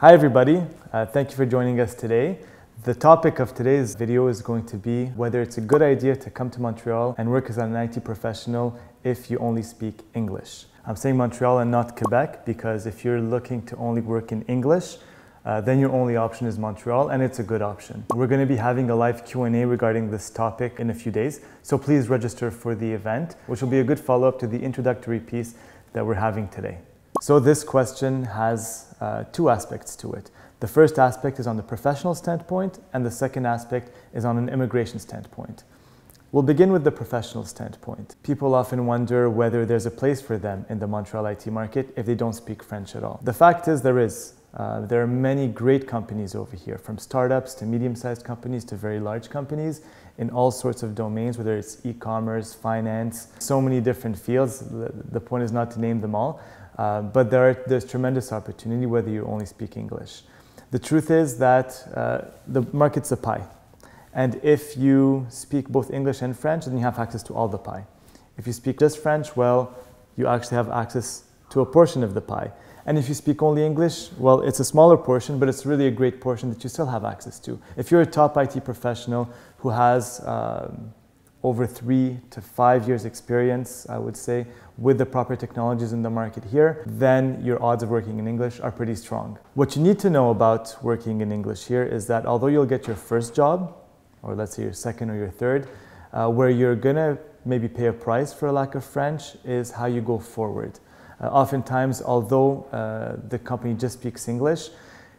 Hi everybody, uh, thank you for joining us today. The topic of today's video is going to be whether it's a good idea to come to Montreal and work as an IT professional if you only speak English. I'm saying Montreal and not Quebec because if you're looking to only work in English, uh, then your only option is Montreal and it's a good option. We're going to be having a live Q&A regarding this topic in a few days, so please register for the event, which will be a good follow-up to the introductory piece that we're having today. So this question has uh, two aspects to it. The first aspect is on the professional standpoint, and the second aspect is on an immigration standpoint. We'll begin with the professional standpoint. People often wonder whether there's a place for them in the Montreal IT market if they don't speak French at all. The fact is there is. Uh, there are many great companies over here, from startups to medium-sized companies to very large companies in all sorts of domains, whether it's e-commerce, finance, so many different fields. The, the point is not to name them all, uh, but there are, there's tremendous opportunity whether you only speak English. The truth is that uh, the market's a pie. And if you speak both English and French, then you have access to all the pie. If you speak just French, well, you actually have access to a portion of the pie. And if you speak only English, well, it's a smaller portion, but it's really a great portion that you still have access to. If you're a top IT professional who has um, over three to five years experience, I would say, with the proper technologies in the market here, then your odds of working in English are pretty strong. What you need to know about working in English here is that although you'll get your first job, or let's say your second or your third, uh, where you're gonna maybe pay a price for a lack of French is how you go forward. Uh, oftentimes, although uh, the company just speaks English,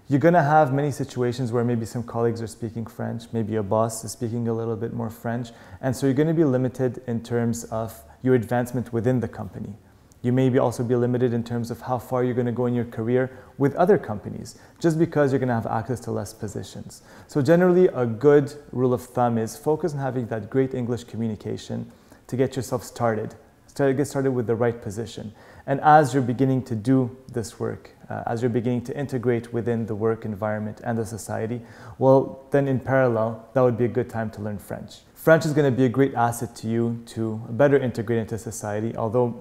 you're going to have many situations where maybe some colleagues are speaking French, maybe a boss is speaking a little bit more French, and so you're going to be limited in terms of your advancement within the company. You may be also be limited in terms of how far you're going to go in your career with other companies, just because you're going to have access to less positions. So generally, a good rule of thumb is focus on having that great English communication to get yourself started. Start, get started with the right position. And as you're beginning to do this work, uh, as you're beginning to integrate within the work environment and the society, well, then in parallel, that would be a good time to learn French. French is going to be a great asset to you to better integrate into society, although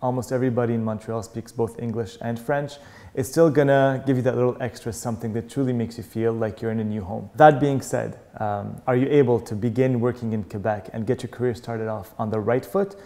almost everybody in Montreal speaks both English and French. It's still gonna give you that little extra something that truly makes you feel like you're in a new home. That being said, um, are you able to begin working in Quebec and get your career started off on the right foot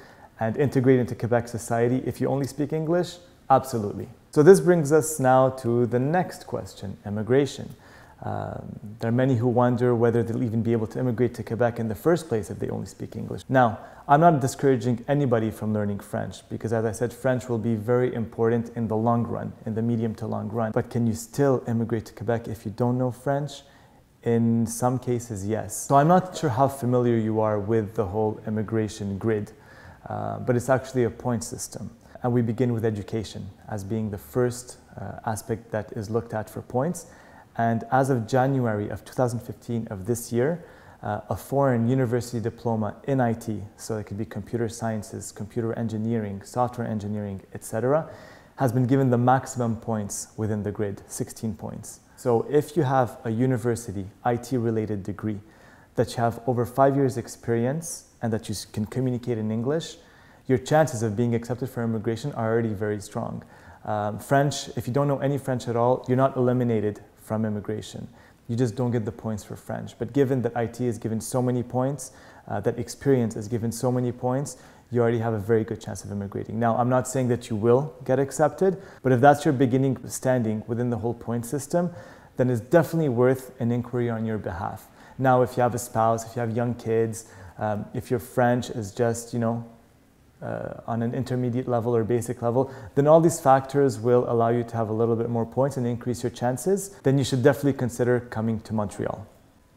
and integrate into Quebec society if you only speak English? Absolutely. So this brings us now to the next question, immigration. Um, there are many who wonder whether they'll even be able to immigrate to Quebec in the first place if they only speak English. Now, I'm not discouraging anybody from learning French because, as I said, French will be very important in the long run, in the medium to long run. But can you still immigrate to Quebec if you don't know French? In some cases, yes. So I'm not sure how familiar you are with the whole immigration grid, uh, but it's actually a point system. And we begin with education as being the first uh, aspect that is looked at for points. And as of January of 2015 of this year, uh, a foreign university diploma in IT, so it could be computer sciences, computer engineering, software engineering, etc., has been given the maximum points within the grid, 16 points. So if you have a university IT related degree that you have over five years experience and that you can communicate in English, your chances of being accepted for immigration are already very strong. Um, French, if you don't know any French at all, you're not eliminated from immigration. You just don't get the points for French. But given that IT is given so many points, uh, that experience is given so many points, you already have a very good chance of immigrating. Now, I'm not saying that you will get accepted, but if that's your beginning standing within the whole point system, then it's definitely worth an inquiry on your behalf. Now, if you have a spouse, if you have young kids, um, if your French is just, you know, uh, on an intermediate level or basic level, then all these factors will allow you to have a little bit more points and increase your chances, then you should definitely consider coming to Montreal.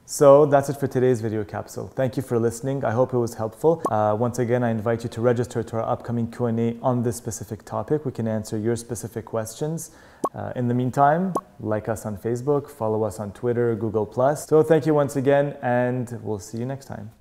So that's it for today's video capsule. Thank you for listening. I hope it was helpful. Uh, once again, I invite you to register to our upcoming Q&A on this specific topic. We can answer your specific questions. Uh, in the meantime, like us on Facebook, follow us on Twitter, Google+. So thank you once again, and we'll see you next time.